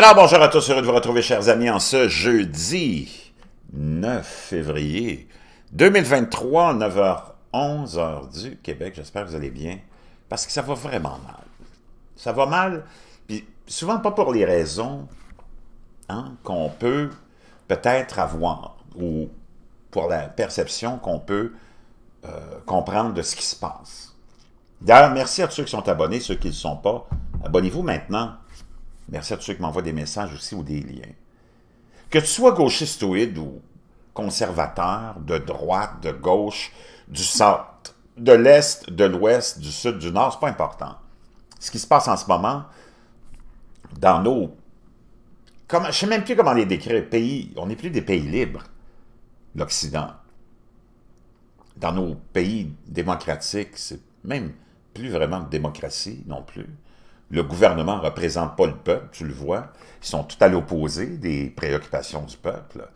Alors bonjour à tous, heureux de vous retrouver chers amis en ce jeudi 9 février 2023, 9h11 heure du Québec. J'espère que vous allez bien parce que ça va vraiment mal. Ça va mal, puis souvent pas pour les raisons hein, qu'on peut peut-être avoir ou pour la perception qu'on peut euh, comprendre de ce qui se passe. D'ailleurs, merci à tous ceux qui sont abonnés, ceux qui ne le sont pas. Abonnez-vous maintenant Merci à tous ceux qui m'envoient des messages aussi ou des liens. Que tu sois gauchistoïde ou conservateur, de droite, de gauche, du centre, de l'est, de l'ouest, du sud, du nord, c'est pas important. Ce qui se passe en ce moment dans nos... Comme, je ne sais même plus comment les décrire, pays. On n'est plus des pays libres, l'Occident. Dans nos pays démocratiques, c'est même plus vraiment de démocratie non plus. Le gouvernement ne représente pas le peuple, tu le vois. Ils sont tout à l'opposé des préoccupations du peuple.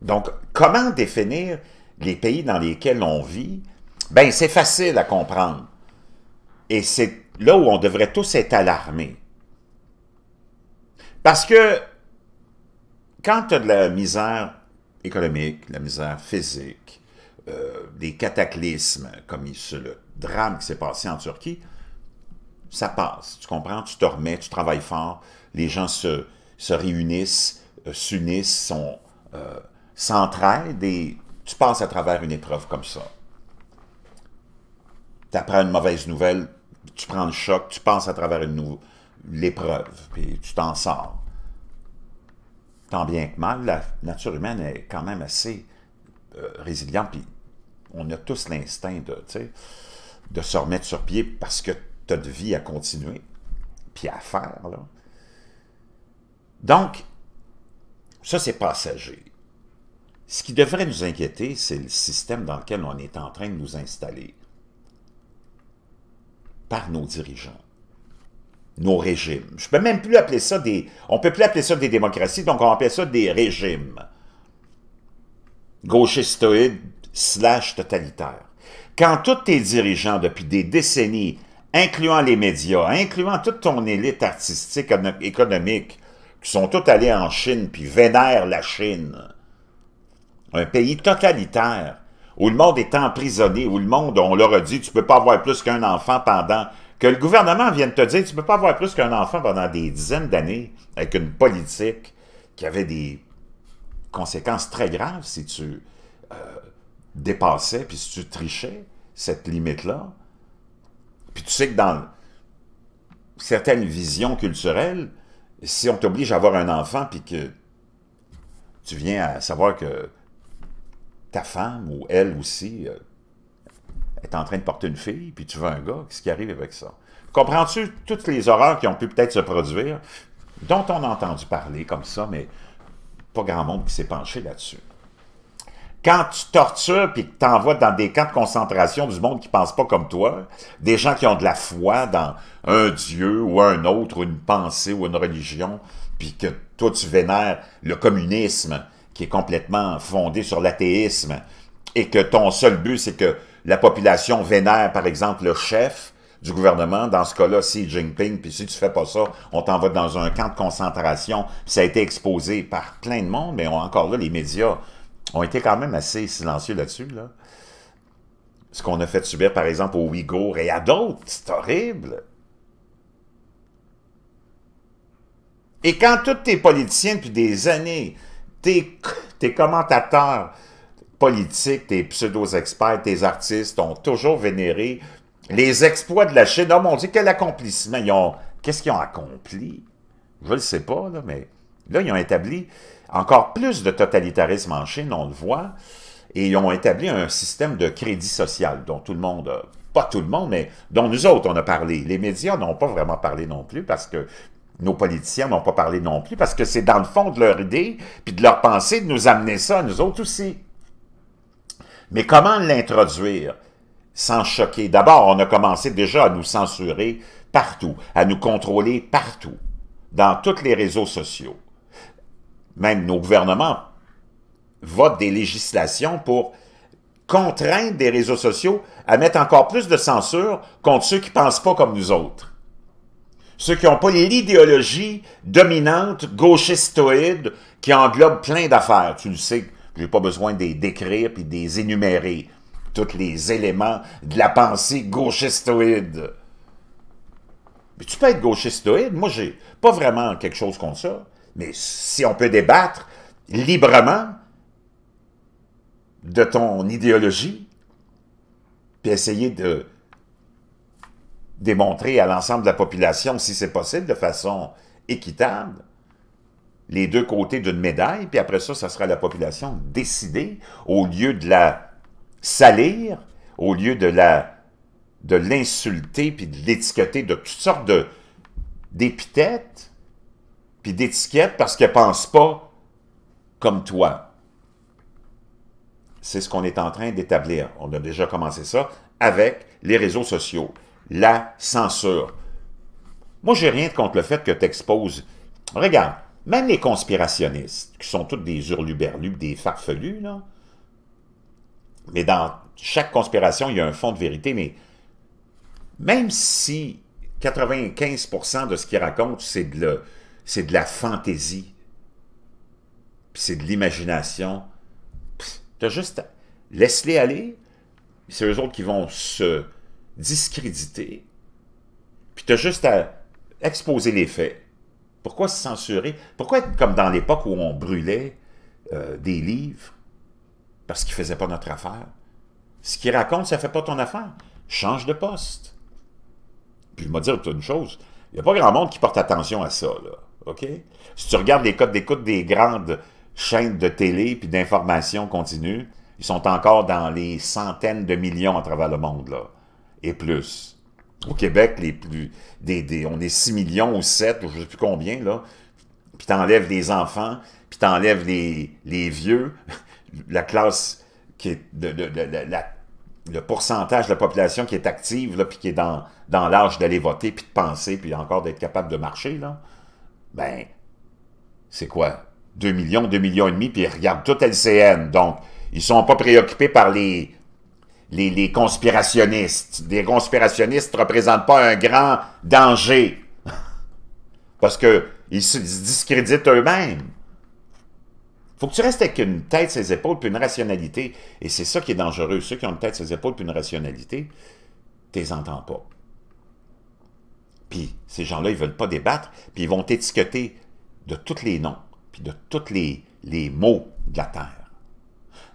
Donc, comment définir les pays dans lesquels on vit? Ben, c'est facile à comprendre. Et c'est là où on devrait tous être alarmés. Parce que quand tu as de la misère économique, la misère physique, euh, des cataclysmes, comme le drame qui s'est passé en Turquie, ça passe. Tu comprends? Tu te remets, tu travailles fort. Les gens se, se réunissent, euh, s'unissent, sont, euh, s'entraident et tu passes à travers une épreuve comme ça. Tu apprends une mauvaise nouvelle, tu prends le choc, tu passes à travers une l'épreuve, puis tu t'en sors. Tant bien que mal, la nature humaine est quand même assez euh, résiliente, puis on a tous l'instinct de, de se remettre sur pied parce que T'as de vie à continuer, puis à faire. Là. Donc, ça, c'est passager. Ce qui devrait nous inquiéter, c'est le système dans lequel on est en train de nous installer par nos dirigeants, nos régimes. Je ne peux même plus appeler ça des... On peut plus appeler ça des démocraties, donc on appelle ça des régimes. Gauchistoïdes slash totalitaires. Quand tous tes dirigeants, depuis des décennies, incluant les médias, incluant toute ton élite artistique, économique, qui sont tous allés en Chine, puis vénèrent la Chine. Un pays totalitaire, où le monde est emprisonné, où le monde, on leur a dit, tu peux pas avoir plus qu'un enfant pendant... Que le gouvernement vienne te dire, tu peux pas avoir plus qu'un enfant pendant des dizaines d'années, avec une politique qui avait des conséquences très graves si tu euh, dépassais, puis si tu trichais cette limite-là. Puis tu sais que dans certaines visions culturelles, si on t'oblige à avoir un enfant, puis que tu viens à savoir que ta femme ou elle aussi euh, est en train de porter une fille, puis tu veux un gars, qu'est-ce qui arrive avec ça? Comprends-tu toutes les horreurs qui ont pu peut-être se produire, dont on a entendu parler comme ça, mais pas grand monde qui s'est penché là-dessus? Quand tu tortures puis que t'envoies dans des camps de concentration du monde qui pense pas comme toi, des gens qui ont de la foi dans un Dieu ou un autre ou une pensée ou une religion, puis que toi tu vénères le communisme qui est complètement fondé sur l'athéisme et que ton seul but c'est que la population vénère par exemple le chef du gouvernement, dans ce cas-là, Xi Jinping, puis si tu fais pas ça, on t'envoie dans un camp de concentration. Ça a été exposé par plein de monde, mais encore là, les médias ont été quand même assez silencieux là-dessus. Là. Ce qu'on a fait subir, par exemple, aux Ouïghours et à d'autres, c'est horrible. Et quand tous tes politiciens, depuis des années, tes, commentateurs politiques, tes pseudo-experts, tes artistes ont toujours vénéré les exploits de la Chine, oh mon Dieu, quel accomplissement ils ont... Qu'est-ce qu'ils ont accompli? Je ne le sais pas, là, mais Là, ils ont établi encore plus de totalitarisme en Chine, on le voit, et ils ont établi un système de crédit social dont tout le monde, pas tout le monde, mais dont nous autres, on a parlé. Les médias n'ont pas vraiment parlé non plus parce que nos politiciens n'ont pas parlé non plus parce que c'est dans le fond de leur idée puis de leur pensée de nous amener ça, nous autres aussi. Mais comment l'introduire sans choquer? D'abord, on a commencé déjà à nous censurer partout, à nous contrôler partout, dans tous les réseaux sociaux même nos gouvernements votent des législations pour contraindre des réseaux sociaux à mettre encore plus de censure contre ceux qui ne pensent pas comme nous autres. Ceux qui n'ont pas l'idéologie dominante, gauchistoïde, qui englobe plein d'affaires. Tu le sais, je n'ai pas besoin de décrire et de énumérer. Tous les éléments de la pensée gauchistoïde. Mais tu peux être gauchistoïde. Moi, j'ai pas vraiment quelque chose contre ça. Mais si on peut débattre librement de ton idéologie, puis essayer de démontrer à l'ensemble de la population, si c'est possible, de façon équitable, les deux côtés d'une médaille, puis après ça, ça sera la population décidée, au lieu de la salir, au lieu de la de l'insulter, puis de l'étiqueter de toutes sortes d'épithètes, puis d'étiquette parce qu'elle ne pense pas comme toi. C'est ce qu'on est en train d'établir. On a déjà commencé ça avec les réseaux sociaux, la censure. Moi, j'ai rien contre le fait que tu exposes. Regarde, même les conspirationnistes, qui sont tous des hurluberlus, des farfelus, là, mais dans chaque conspiration, il y a un fond de vérité, mais même si 95% de ce qu'ils racontent, c'est de, c'est de la fantaisie, c'est de l'imagination. T'as juste... À... Laisse-les aller, c'est eux autres qui vont se discréditer, puis t'as juste à exposer les faits. Pourquoi se censurer? Pourquoi être comme dans l'époque où on brûlait euh, des livres parce qu'ils ne faisaient pas notre affaire? Ce qu'ils racontent, ça ne fait pas ton affaire. Change de poste. Puis je vais dire une chose, il n'y a pas grand monde qui porte attention à ça. Là. OK? Si tu regardes les codes d'écoute des grandes chaînes de télé puis d'information continue, ils sont encore dans les centaines de millions à travers le monde, là, et plus. Au Québec, les plus, des, on est 6 millions ou 7, ou je ne sais plus combien, là, puis t'enlèves les enfants, puis t'enlèves les, les vieux, la classe qui est le pourcentage de la population qui est active, là, puis qui est dans, dans l'âge d'aller voter, puis de penser, puis encore d'être capable de marcher, là ben, c'est quoi? 2 millions, 2 millions et demi, puis ils regardent tout LCN. Donc, ils sont pas préoccupés par les, les, les conspirationnistes. Les conspirationnistes ne représentent pas un grand danger. Parce qu'ils se discréditent eux-mêmes. Faut que tu restes avec une tête, ses épaules, puis une rationalité. Et c'est ça qui est dangereux. Ceux qui ont une tête, ses épaules, puis une rationalité, t'es les pas. Puis ces gens-là, ils ne veulent pas débattre, puis ils vont étiqueter de tous les noms, puis de tous les, les mots de la Terre.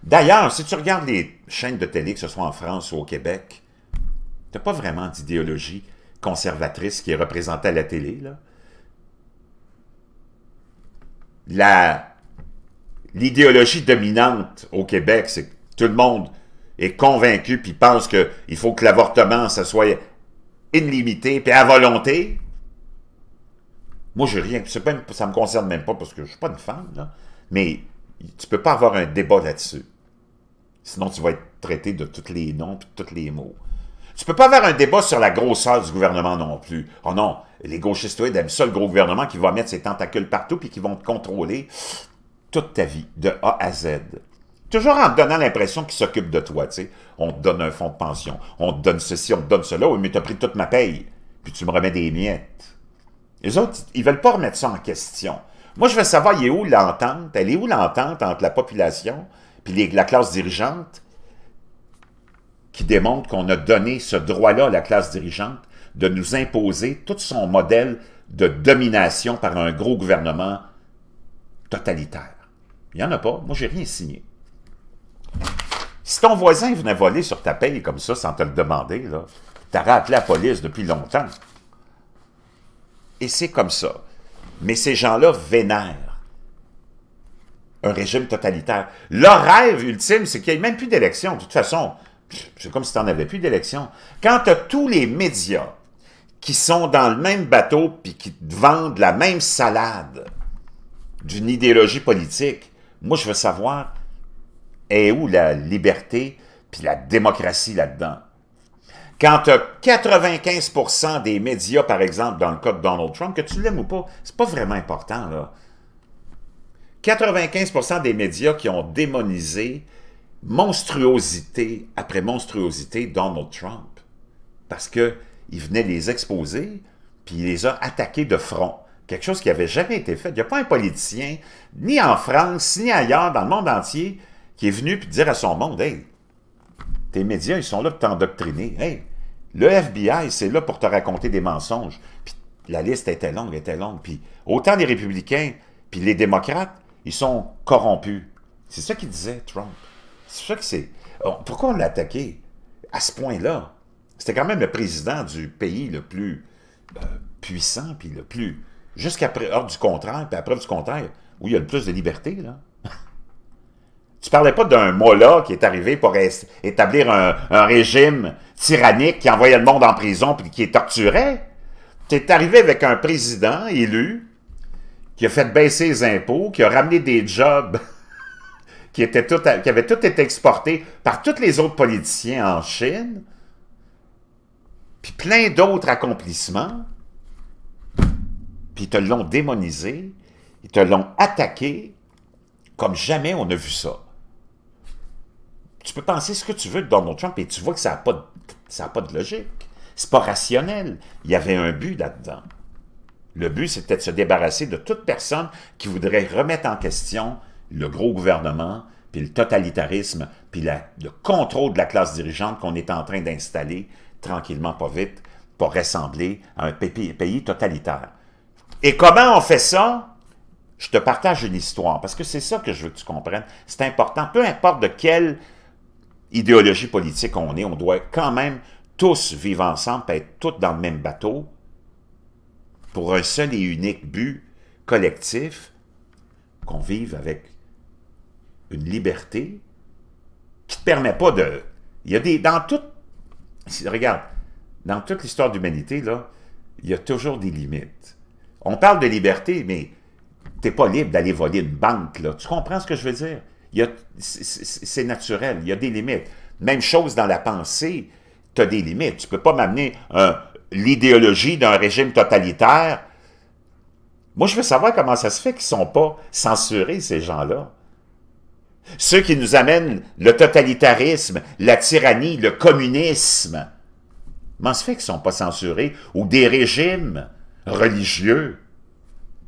D'ailleurs, si tu regardes les chaînes de télé, que ce soit en France ou au Québec, tu n'as pas vraiment d'idéologie conservatrice qui est représentée à la télé. L'idéologie dominante au Québec, c'est que tout le monde est convaincu puis pense qu'il faut que l'avortement, ça soit illimité, puis à volonté. Moi, je rien. ça ne me concerne même pas parce que je ne suis pas une femme, Mais tu peux pas avoir un débat là-dessus. Sinon, tu vas être traité de tous les noms et de tous les mots. Tu peux pas avoir un débat sur la grosseur du gouvernement non plus. Oh non, les gauchistes aiment ça, le gros gouvernement qui va mettre ses tentacules partout puis qui vont te contrôler toute ta vie, de A à Z. Toujours en te donnant l'impression qu'ils s'occupent de toi, tu sais. On te donne un fonds de pension, on te donne ceci, on te donne cela, oui, mais as pris toute ma paye, puis tu me remets des miettes. Les autres, ils veulent pas remettre ça en question. Moi, je veux savoir, il est où l'entente? Elle est où l'entente entre la population puis la classe dirigeante qui démontre qu'on a donné ce droit-là à la classe dirigeante de nous imposer tout son modèle de domination par un gros gouvernement totalitaire. Il n'y en a pas. Moi, j'ai rien signé. Si ton voisin venait voler sur ta paye comme ça, sans te le demander, t'aurais appelé la police depuis longtemps. Et c'est comme ça. Mais ces gens-là vénèrent un régime totalitaire. Leur rêve ultime, c'est qu'il n'y ait même plus d'élection. De toute façon, c'est comme si tu n'en avais plus d'élection. Quand tu as tous les médias qui sont dans le même bateau puis qui vendent la même salade d'une idéologie politique, moi, je veux savoir et où la liberté puis la démocratie là-dedans? Quand tu 95 des médias, par exemple, dans le cas de Donald Trump, que tu l'aimes ou pas, c'est pas vraiment important, là. 95 des médias qui ont démonisé monstruosité après monstruosité Donald Trump. Parce que venait les exposer, puis il les a attaqués de front. Quelque chose qui n'avait jamais été fait. Il n'y a pas un politicien, ni en France, ni ailleurs, dans le monde entier, qui est venu puis dire à son monde, hey, tes médias, ils sont là pour t'endoctriner. Hey, le FBI, c'est là pour te raconter des mensonges. Puis la liste était longue, était longue. Puis autant les républicains, puis les démocrates, ils sont corrompus. C'est ça qu'il disait, Trump. C'est ça que c'est. Pourquoi on l'a attaqué à ce point-là? C'était quand même le président du pays le plus euh, puissant, puis le plus... Jusqu'à hors du contraire, puis après du contraire, où il y a le plus de liberté, là. Tu parlais pas d'un MOLA qui est arrivé pour établir un, régime tyrannique qui envoyait le monde en prison puis qui est torturait. Tu es arrivé avec un président élu qui a fait baisser les impôts, qui a ramené des jobs qui, étaient tout, qui avaient tout été exporté par tous les autres politiciens en Chine, puis plein d'autres accomplissements, puis ils te l'ont démonisé, ils te l'ont attaqué, comme jamais on a vu ça tu peux penser ce que tu veux de Donald Trump et tu vois que ça n'a pas, de, ça a pas de logique. C'est pas rationnel. Il y avait un but là-dedans. Le but, c'était de se débarrasser de toute personne qui voudrait remettre en question le gros gouvernement, puis le totalitarisme, puis la, le contrôle de la classe dirigeante qu'on est en train d'installer tranquillement, pas vite, pour ressembler à un pays totalitaire. Et comment on fait ça? Je te partage une histoire, parce que c'est ça que je veux que tu comprennes. C'est important, peu importe de quel idéologie politique on est, on doit quand même tous vivre ensemble, être tous dans le même bateau, pour un seul et unique but collectif, qu'on vive avec une liberté qui ne te permet pas de... Il y a des... Dans toute... Regarde, dans toute l'histoire de l'humanité, là, il y a toujours des limites. On parle de liberté, mais t'es pas libre d'aller voler une banque, là. Tu comprends ce que je veux dire? c'est naturel, il y a des limites. Même chose dans la pensée, tu as des limites. Tu ne peux pas m'amener l'idéologie d'un régime totalitaire. Moi, je veux savoir comment ça se fait qu'ils ne sont pas censurés, ces gens-là. Ceux qui nous amènent le totalitarisme, la tyrannie, le communisme, comment se fait qu'ils ne sont pas censurés? Ou des régimes religieux.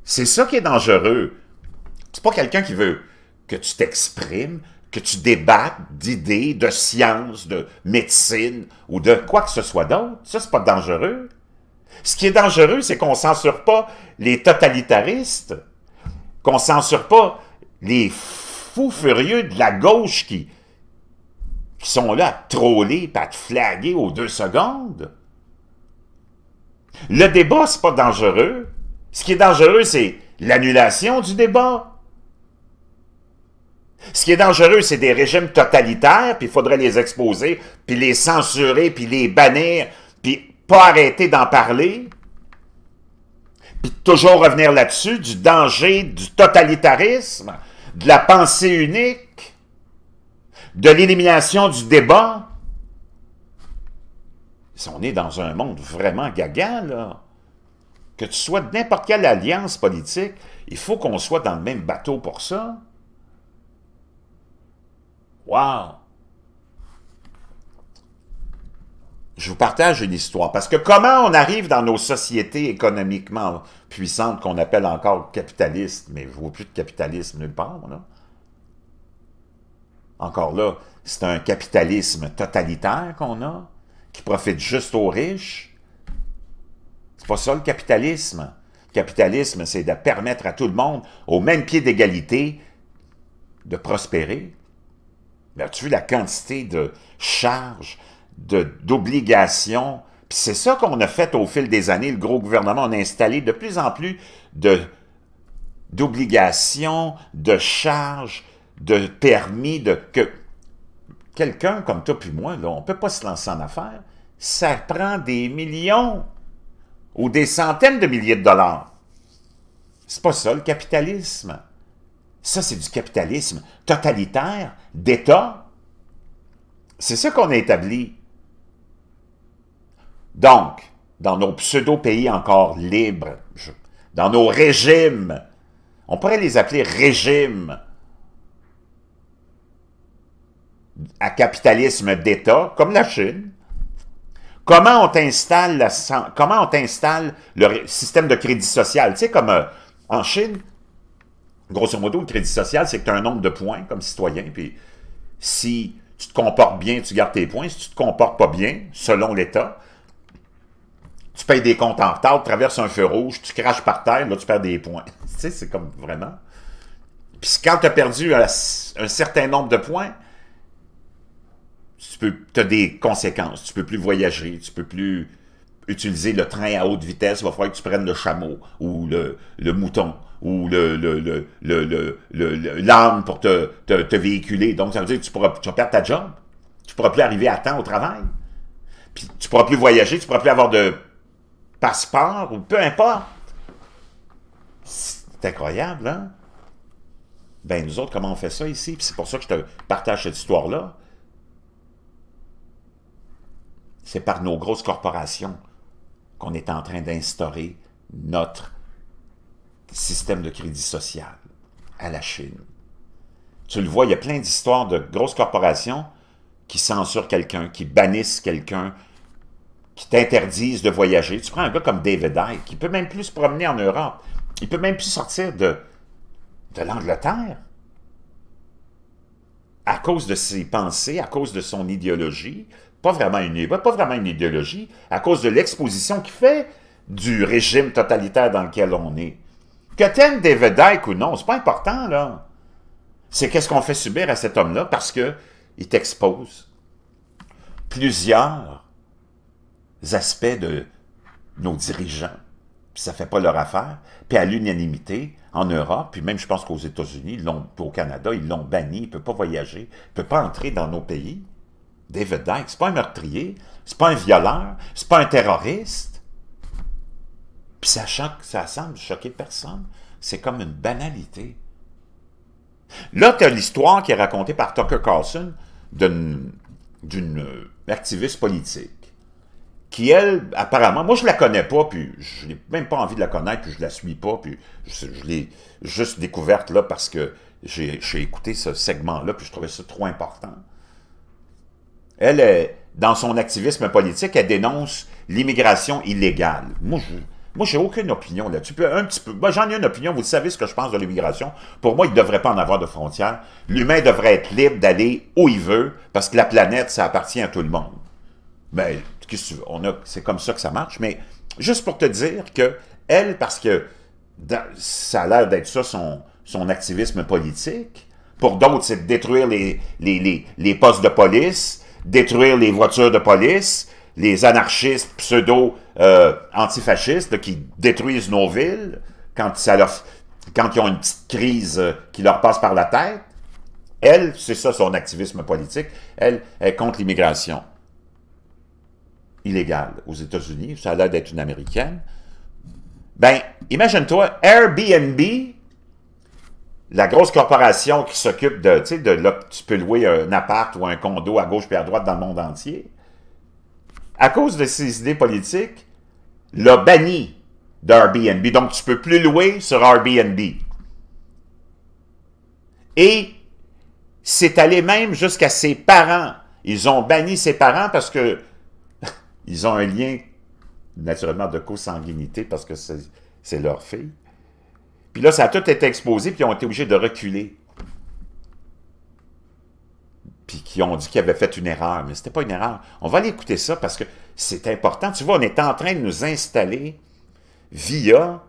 C'est ça qui est dangereux. C'est pas quelqu'un qui veut que tu t'exprimes, que tu débattes d'idées, de sciences, de médecine ou de quoi que ce soit d'autre. Ça, c'est pas dangereux. Ce qui est dangereux, c'est qu'on ne censure pas les totalitaristes, qu'on ne censure pas les fous furieux de la gauche qui, qui sont là à te troller et à te flaguer aux deux secondes. Le débat, c'est pas dangereux. Ce qui est dangereux, c'est l'annulation du débat, ce qui est dangereux, c'est des régimes totalitaires, puis il faudrait les exposer, puis les censurer, puis les bannir, puis pas arrêter d'en parler. Puis toujours revenir là-dessus, du danger du totalitarisme, de la pensée unique, de l'élimination du débat. Si On est dans un monde vraiment gaga, Que tu sois de n'importe quelle alliance politique, il faut qu'on soit dans le même bateau pour ça. Wow! Je vous partage une histoire. Parce que comment on arrive dans nos sociétés économiquement puissantes qu'on appelle encore capitalistes, mais je ne vois plus de capitalisme nulle part, là. Encore là, c'est un capitalisme totalitaire qu'on a, qui profite juste aux riches. C'est pas ça le capitalisme. Le capitalisme, c'est de permettre à tout le monde, au même pied d'égalité, de prospérer as tu vu la quantité de charges, d'obligations? Puis c'est ça qu'on a fait au fil des années. Le gros gouvernement, a installé de plus en plus d'obligations, de, charges, de permis, de que quelqu'un comme toi puis moi, on ne peut pas se lancer en affaires. Ça prend des millions ou des centaines de milliers de dollars. C'est pas ça le capitalisme. Ça, c'est du capitalisme totalitaire, d'État. C'est ça qu'on a établi. Donc, dans nos pseudo-pays encore libres, dans nos régimes, on pourrait les appeler régimes à capitalisme d'État, comme la Chine. Comment on installe, comment on le système de crédit social? Tu sais, comme euh, en Chine, grosso modo, le crédit social, c'est que tu as un nombre de points comme citoyen, puis si tu te comportes bien, tu gardes tes points. Si tu te comportes pas bien, selon l'État, tu payes des comptes en retard, tu traverses un feu rouge, tu craches par terre, là, tu perds des points. tu sais, c'est comme vraiment... Puis quand tu as perdu un, certain nombre de points, tu peux, as des conséquences. Tu peux plus voyager, tu peux plus utiliser le train à haute vitesse, il va falloir que tu prennes le chameau ou le, mouton ou le pour te, véhiculer. Donc, ça veut dire que tu, pourras, tu vas perdre ta job. Tu ne pourras plus arriver à temps au travail. Puis tu pourras plus voyager, tu ne pourras plus avoir de passeport ou peu importe. C'est incroyable, hein? Ben, nous autres, comment on fait ça ici? c'est pour ça que je te partage cette histoire-là. C'est par nos grosses corporations qu'on est en train d'instaurer notre système de crédit social à la Chine. Tu le vois, il y a plein d'histoires de grosses corporations qui censurent quelqu'un, qui bannissent quelqu'un, qui t'interdisent de voyager. Tu prends un gars comme David Icke, qui peut même plus se promener en Europe. Il peut même plus sortir de, de l'Angleterre à cause de ses pensées, à cause de son idéologie, pas vraiment une, pas vraiment une idéologie, à cause de l'exposition qu'il fait du régime totalitaire dans lequel on est. Que t'aimes des Dyke ou non, c'est pas important, là. C'est qu'est-ce qu'on fait subir à cet homme-là parce que il t'expose plusieurs aspects de nos dirigeants. Puis ça fait pas leur affaire. Puis à l'unanimité, en Europe, puis même je pense qu'aux États-Unis, au Canada, ils l'ont banni, il peut pas voyager, il peut pas entrer dans nos pays. David Dyke, c'est pas un meurtrier, c'est pas un violeur, c'est pas un terroriste. Puis ça, choque, ça semble choquer personne. C'est comme une banalité. Là, tu as l'histoire qui est racontée par Tucker Carlson d'une euh, activiste politique qui, elle, apparemment, moi, je la connais pas, puis je n'ai même pas envie de la connaître, puis je la suis pas, puis je, je l'ai juste découverte là parce que j'ai écouté ce segment-là, puis je trouvais ça trop important. Elle, dans son activisme politique, elle dénonce l'immigration illégale. Moi, je... Moi, j'ai aucune opinion là peux Un petit peu. Moi, j'en ai une opinion. Vous savez ce que je pense de l'immigration. Pour moi, il ne devrait pas en avoir de frontières. L'humain devrait être libre d'aller où il veut parce que la planète, ça appartient à tout le monde. Mais, ben, qu'est-ce que tu veux? C'est comme ça que ça marche. Mais juste pour te dire que elle, parce que ça a l'air d'être ça son, son activisme politique. Pour d'autres, c'est de détruire les, les, les postes de police, détruire les voitures de police, les anarchistes pseudo-antifascistes euh, qui détruisent nos villes quand, ça quand ils ont une petite crise euh, qui leur passe par la tête. Elle, c'est ça son activisme politique, elle est contre l'immigration illégale aux États-Unis, ça a l'air d'être une Américaine. Ben, imagine-toi, Airbnb la grosse corporation qui s'occupe de, tu sais, de tu peux louer un appart ou un condo à gauche puis à droite dans le monde entier, à cause de ses idées politiques, l'a banni d'Airbnb. Donc, tu peux plus louer sur Airbnb. Et c'est allé même jusqu'à ses parents. Ils ont banni ses parents parce que ils ont un lien, naturellement, de consanguinité parce que c'est leur fille. Puis là, ça a tout été exposé, puis ils ont été obligés de reculer. Puis qui ont dit qu'ils avaient fait une erreur, mais ce n'était pas une erreur. On va aller écouter ça parce que c'est important. Tu vois, on est en train de nous installer via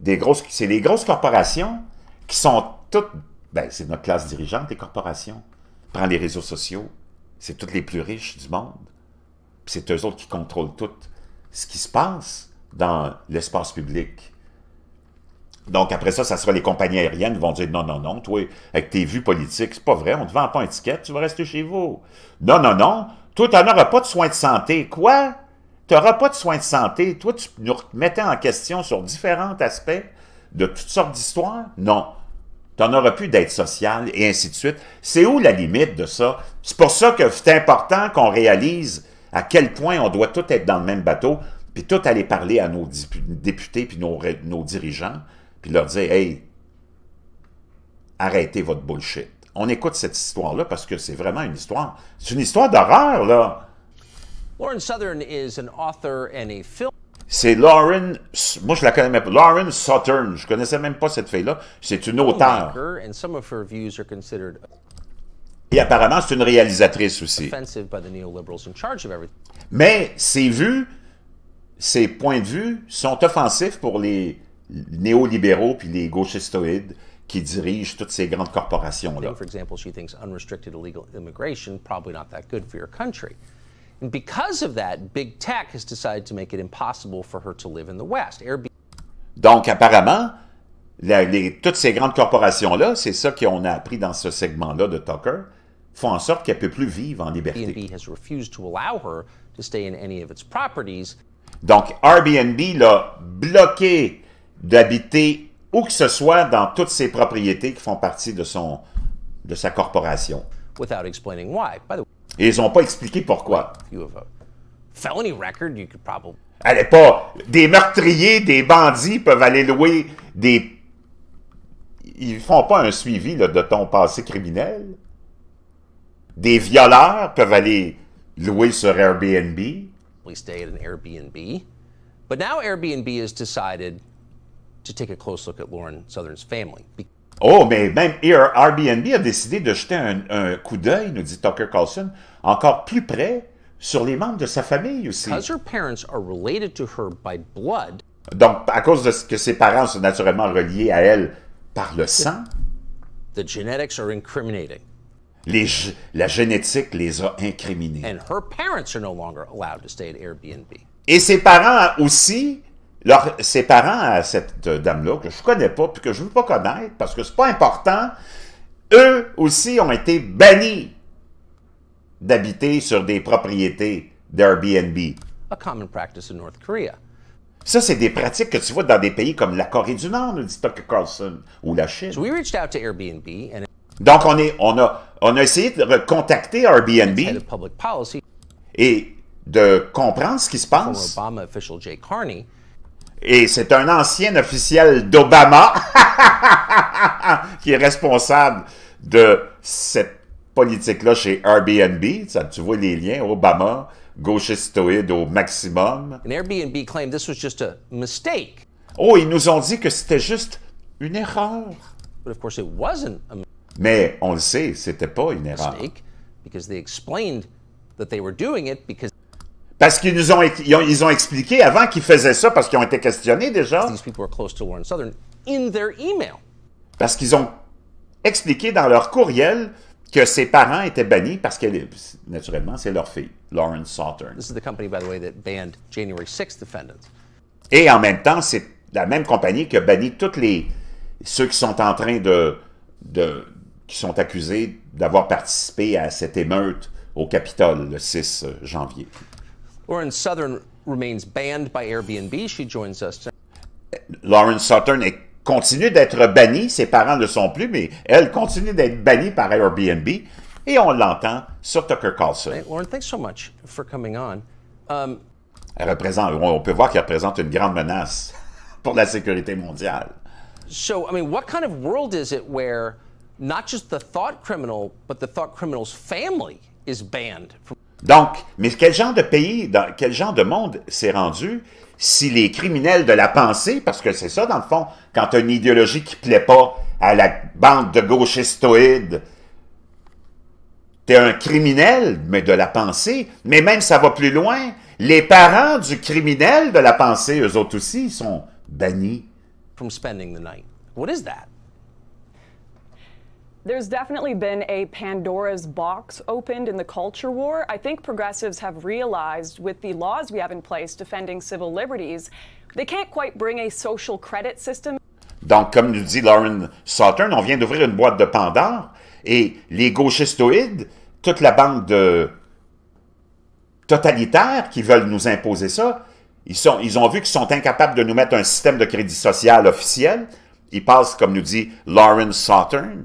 des grosses... C'est les grosses corporations qui sont toutes... Ben, c'est notre classe dirigeante, les corporations. Prends les réseaux sociaux. C'est toutes les plus riches du monde. Puis c'est eux autres qui contrôlent tout ce qui se passe dans l'espace public. Donc, après ça, ça sera les compagnies aériennes qui vont dire non, non, non, toi, avec tes vues politiques, c'est pas vrai, on te vend pas un ticket, tu vas rester chez vous. Non, non, non, toi, tu auras pas de soins de santé. Quoi? Tu n'auras pas de soins de santé. Toi, tu nous remettais en question sur différents aspects de toutes sortes d'histoires? Non. Tu n'en auras plus d'aide sociale et ainsi de suite. C'est où la limite de ça? C'est pour ça que c'est important qu'on réalise à quel point on doit tout être dans le même bateau, puis tout aller parler à nos députés puis nos dirigeants, puis leur dire, hey, arrêtez votre bullshit. On écoute cette histoire-là parce que c'est vraiment une histoire. C'est une histoire d'horreur, là. C'est Lauren, moi je la connais même pas, Lauren Southern, je connaissais même pas cette fille-là, c'est une auteure. Et apparemment, c'est une réalisatrice aussi. Mais ses vues, ses points de vue sont offensifs pour les néolibéraux puis les gauchistoïdes qui dirigent toutes ces grandes corporations-là. For example, she thinks unrestricted illegal immigration probably not that good for your country. And because of that, big tech has decided to make it impossible for her to live in the West. Airbnb... Donc apparemment, la, les, toutes ces grandes corporations-là, c'est ça qu'on a appris dans ce segment-là de Tucker, font en sorte qu'elle ne peut plus vivre en liberté. Airbnb has refused to allow her to stay in any of its properties. Donc Airbnb l'a bloqué d'habiter où que ce soit dans toutes ses propriétés qui font partie de, son, de sa corporation. Et ils n'ont pas expliqué pourquoi. pas. Des meurtriers, des bandits peuvent aller louer des. Ils font pas un suivi de ton passé criminel. Des violeurs peuvent aller louer sur Airbnb. Airbnb. But now Oh, mais même Airbnb a décidé de jeter un, coup d'œil, nous dit Tucker Carlson, encore plus près sur les membres de sa famille aussi. Donc, à cause de ce que ses parents sont naturellement reliés à elle par le sang. la génétique les a incriminés. Et ses parents aussi alors, ses parents à cette euh, dame-là, que je ne connais pas, puis que je ne veux pas connaître, parce que c'est pas important, eux aussi ont été bannis d'habiter sur des propriétés d'Airbnb. Ça, c'est des pratiques que tu vois dans des pays comme la Corée du Nord, nous dit Tucker Carlson, ou la Chine. Donc, on, est, on, a, on a essayé de recontacter Airbnb et de comprendre ce qui se passe. Et c'est un ancien officiel d'Obama qui est responsable de cette politique-là chez Airbnb. Ça, tu vois les liens, Obama, gauchistoïde au maximum. Airbnb Oh, ils nous ont dit que c'était juste une erreur. Mais on le sait, c'était pas une erreur. explained they were doing it because parce qu'ils nous ont, ils ont, expliqué avant qu'ils faisaient ça, parce qu'ils ont été questionnés déjà. Parce qu'ils ont expliqué dans leur courriel que ses parents étaient bannis parce que, naturellement, c'est leur fille, Lauren Southern. Et en même temps, c'est la même compagnie qui a banni tous les, ceux qui sont en train de, de qui sont accusés d'avoir participé à cette émeute au Capitole le 6 euh, janvier. Lauren Southern remains banned by Airbnb. She joins us. Lauren Southern continue d'être bannie. Ses parents ne le sont plus, mais elle continue d'être bannie par Airbnb. Et on l'entend sur Tucker Carlson. Lauren, thanks so much for coming on. Um, elle représente, on peut voir qu'elle représente une grande menace pour la sécurité mondiale. So, I mean, what kind of world is it where not just the thought criminal, but the thought criminal's family is banned donc, mais quel genre de pays, dans quel genre de monde s'est rendu si les criminels de la pensée, parce que c'est ça dans le fond, quand tu une idéologie qui plaît pas à la bande de gauchistoïdes, tu es un criminel, mais de la pensée, mais même ça va plus loin, les parents du criminel de la pensée, eux autres aussi, sont bannis. From spending the night. What is that? There's definitely been a Pandora's box opened in the culture war. I think progressives have realized with the laws we have in place defending civil liberties, they can't quite bring a social credit system. Donc, comme nous dit Lauren Southern, on vient d'ouvrir une boîte de Pandore et les gauchistoïdes, toute la bande de totalitaires qui veulent nous imposer ça, ils, sont, ils ont vu qu'ils sont incapables de nous mettre un système de crédit social officiel. Ils passent, comme nous dit Lauren Southern,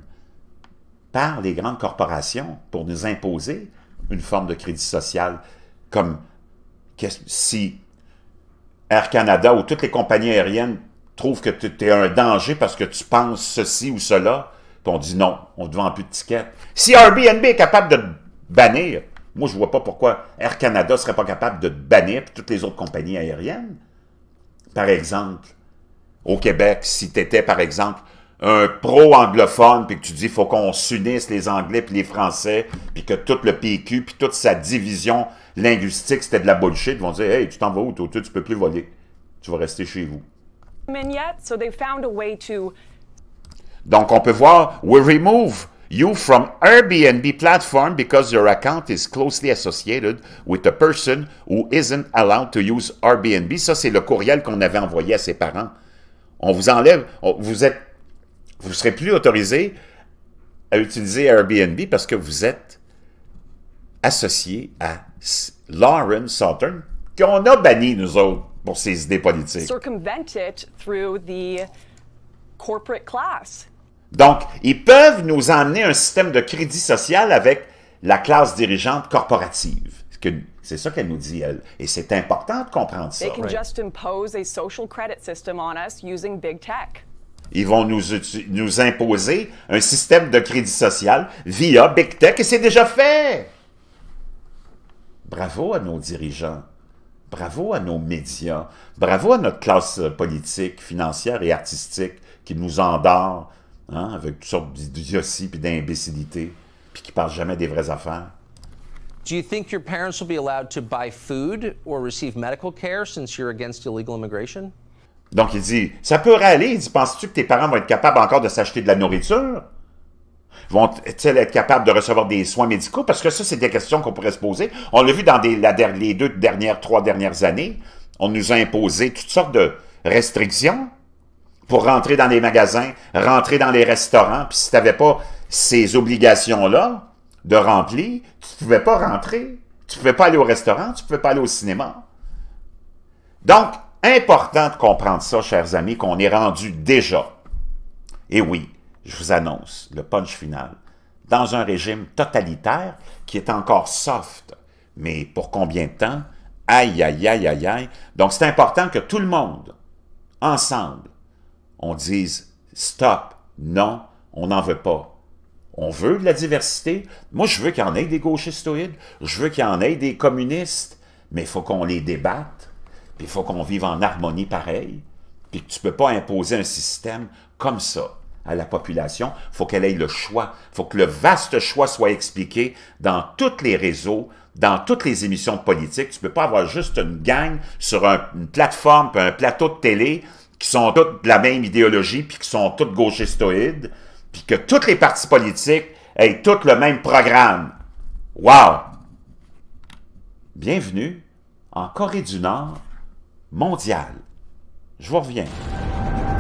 par les grandes corporations pour nous imposer une forme de crédit social comme si Air Canada ou toutes les compagnies aériennes trouvent que tu es un danger parce que tu penses ceci ou cela, puis on dit non, on ne te vend plus de tickets. Si Airbnb est capable de bannir, moi je ne vois pas pourquoi Air Canada ne serait pas capable de te bannir, toutes les autres compagnies aériennes. Par exemple, au Québec, si tu étais, par exemple, un pro-anglophone, puis que tu dis faut qu'on s'unisse les Anglais puis les Français, puis que tout le PQ, puis toute sa division linguistique, c'était de la bullshit, ils vont dire « Hey, tu t'en vas où, toi? Tu peux plus voler. Tu vas rester chez vous. » Donc, on peut voir « We remove you from Airbnb platform because your account is closely associated with a person who isn't allowed to use Airbnb. » Ça, c'est le courriel qu'on avait envoyé à ses parents. On vous enlève, vous êtes vous ne serez plus autorisé à utiliser Airbnb parce que vous êtes associé à Lauren Southern, qu'on a banni, nous autres, pour ses idées politiques. Donc, ils peuvent nous emmener un système de crédit social avec la classe dirigeante corporative. C'est ça qu'elle nous dit, elle. Et c'est important de comprendre ça. social credit big ils vont nous, nous imposer un système de crédit social via Big Tech et c'est déjà fait. Bravo à nos dirigeants. Bravo à nos médias. Bravo à notre classe politique, financière et artistique qui nous endort hein, avec toutes sortes d'idioties et d'imbécilités puis qui ne parle jamais des vraies affaires. Do you think your parents will be allowed to buy food or receive medical care since you're against illegal immigration? Donc, il dit, ça peut râler. Il dit, penses-tu que tes parents vont être capables encore de s'acheter de la nourriture? Vont-ils être capables de recevoir des soins médicaux? Parce que ça, c'est des questions qu'on pourrait se poser. On l'a vu dans les deux dernières, trois dernières années. On nous a imposé toutes sortes de restrictions pour rentrer dans les magasins, rentrer dans les restaurants. Puis si tu n'avais pas ces obligations-là de remplir, tu ne pouvais pas rentrer. Tu ne pouvais pas aller au restaurant, tu ne pouvais pas aller au cinéma. Donc, Important de comprendre ça, chers amis, qu'on est rendu déjà. Et oui, je vous annonce le punch final. Dans un régime totalitaire qui est encore soft, mais pour combien de temps? Aïe, aïe, aïe, aïe, aïe. Donc, c'est important que tout le monde, ensemble, on dise stop, non, on n'en veut pas. On veut de la diversité. Moi, je veux qu'il y en ait des gauchistes, je veux qu'il y en ait des communistes, mais il faut qu'on les débatte il faut qu'on vive en harmonie pareil. Puis tu peux pas imposer un système comme ça à la population. faut qu'elle ait le choix. faut que le vaste choix soit expliqué dans tous les réseaux, dans toutes les émissions politiques. Tu peux pas avoir juste une gang sur une plateforme, un plateau de télé qui sont toutes de la même idéologie, puis qui sont toutes gauchistoïdes, puis que tous les partis politiques aient toutes le même programme. Wow! Bienvenue en Corée du Nord mondiale. Je vous reviens.